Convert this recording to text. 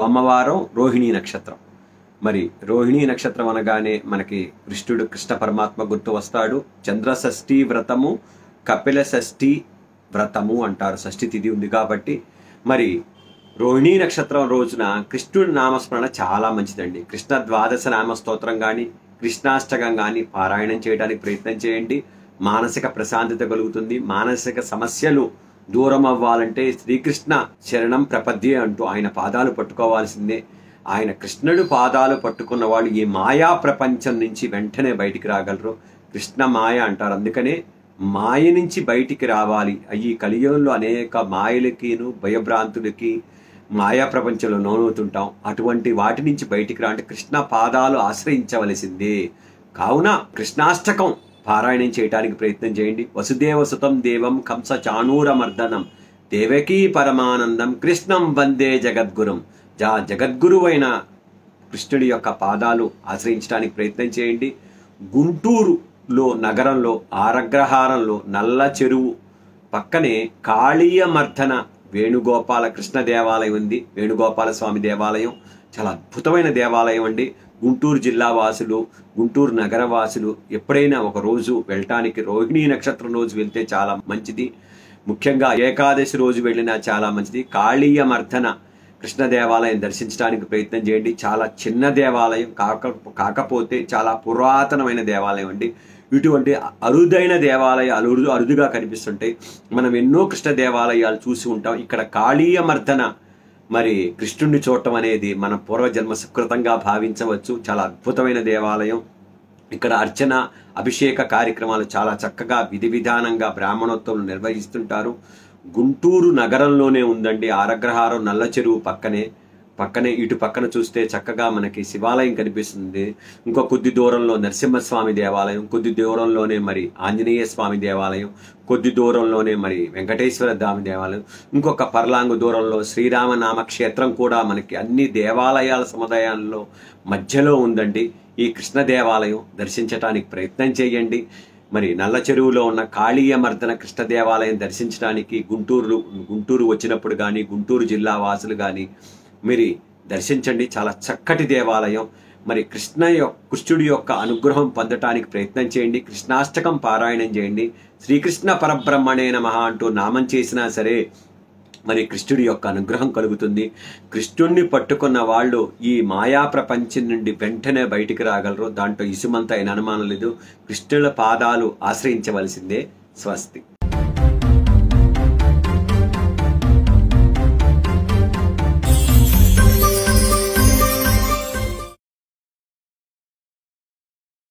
సోమవారం రోహిణీ నక్షత్రం మరి రోహిణీ నక్షత్రం అనగానే మనకి కృష్ణుడు కృష్ణ పరమాత్మ గుర్తు వస్తాడు చంద్ర షష్ఠి వ్రతము కపిల షష్ఠి వ్రతము అంటారు షష్ఠి తిథి ఉంది కాబట్టి మరి రోహిణీ నక్షత్రం రోజున కృష్ణుడి నామస్మరణ చాలా మంచిదండి కృష్ణ ద్వాదశ నామ స్తోత్రం కానీ కృష్ణాష్టకం కానీ పారాయణం చేయడానికి ప్రయత్నం చేయండి మానసిక ప్రశాంతత కలుగుతుంది మానసిక సమస్యలు దూరం అవ్వాలంటే శ్రీకృష్ణ శరణం ప్రపద్యే అంటూ ఆయన పాదాలు పట్టుకోవాల్సిందే ఆయన కృష్ణుడు పాదాలు పట్టుకున్న వాళ్ళు ఈ మాయా ప్రపంచం నుంచి వెంటనే బయటికి రాగలరు కృష్ణ మాయ అంటారు అందుకనే మాయ నుంచి బయటికి రావాలి ఈ కలియుగంలో అనేక మాయలకిను భయభ్రాంతులకి మాయా ప్రపంచంలో నోనవుతుంటాం అటువంటి వాటి నుంచి బయటికి రా అంటే కృష్ణ పాదాలు ఆశ్రయించవలసిందే కావున కృష్ణాష్టకం పారాయణం చేయడానికి ప్రయత్నం చేయండి వసుదేవ సుతం దేవం కంస మర్దనం దేవకీ పరమానందం కృష్ణం వందే జగద్గురం జా జగద్గురువైన కృష్ణుడి యొక్క పాదాలు ఆశ్రయించడానికి ప్రయత్నం చేయండి గుంటూరులో నగరంలో ఆరగ్రహారంలో నల్ల చెరువు పక్కనే కాళీయమర్దన వేణుగోపాల కృష్ణ దేవాలయం ఉంది వేణుగోపాల స్వామి దేవాలయం చాలా అద్భుతమైన దేవాలయం అండి గుంటూరు జిల్లా వాసులు గుంటూరు నగర వాసులు ఎప్పుడైనా ఒక రోజు వెళ్ళటానికి రోహిణీ నక్షత్రం రోజు వెళ్తే చాలా మంచిది ముఖ్యంగా ఏకాదశి రోజు వెళ్ళినా చాలా మంచిది కాళీయ మర్దన కృష్ణ దేవాలయం దర్శించడానికి ప్రయత్నం చేయండి చాలా చిన్న దేవాలయం కాక కాకపోతే చాలా పురాతనమైన దేవాలయం అండి ఇటువంటి అరుదైన దేవాలయాలు అరుదుగా కనిపిస్తుంటాయి మనం ఎన్నో కృష్ణ దేవాలయాలు చూసి ఉంటాం ఇక్కడ కాళీయ మర్దన మరి కృష్ణుడిని చూడటం అనేది మన పూర్వజన్మ సుకృతంగా భావించవచ్చు చాలా అద్భుతమైన దేవాలయం ఇక్కడ అర్చన అభిషేక కార్యక్రమాలు చాలా చక్కగా విధి విధానంగా బ్రాహ్మణోత్సవం నిర్వహిస్తుంటారు గుంటూరు నగరంలోనే ఉందండి ఆరగ్రహారం నల్ల చెరువు పక్కనే పక్కనే ఇటు పక్కన చూస్తే చక్కగా మనకి శివాలయం కనిపిస్తుంది ఇంకో కొద్ది దూరంలో నరసింహస్వామి దేవాలయం కొద్ది దూరంలోనే మరి ఆంజనేయ స్వామి దేవాలయం కొద్ది దూరంలోనే మరి వెంకటేశ్వర దామి దేవాలయం ఇంకొక పర్లాంగు దూరంలో శ్రీరామనామ క్షేత్రం కూడా మనకి అన్ని దేవాలయాల సముదాయాల్లో మధ్యలో ఉందండి ఈ కృష్ణ దేవాలయం దర్శించటానికి ప్రయత్నం చేయండి మరి నల్ల చెరువులో ఉన్న కాళీయమర్దన కృష్ణ దేవాలయం దర్శించడానికి గుంటూరు గుంటూరు వచ్చినప్పుడు కానీ గుంటూరు జిల్లా వాసులు కానీ మీరు దర్శించండి చాలా చక్కటి దేవాలయం మరి కృష్ణ యొక్క కృష్ణుడి యొక్క అనుగ్రహం పొందటానికి ప్రయత్నం చేయండి కృష్ణాష్టకం పారాయణం చేయండి శ్రీకృష్ణ పరబ్రహ్మణే నమ అంటూ నామం చేసినా సరే మరి కృష్ణుడి యొక్క అనుగ్రహం కలుగుతుంది కృష్ణుణ్ణి పట్టుకున్న వాళ్ళు ఈ మాయా ప్రపంచం నుండి వెంటనే బయటికి రాగలరు దాంట్లో ఇసుమంత అయిన అనుమానం లేదు కృష్ణుల పాదాలు ఆశ్రయించవలసిందే స్వస్తి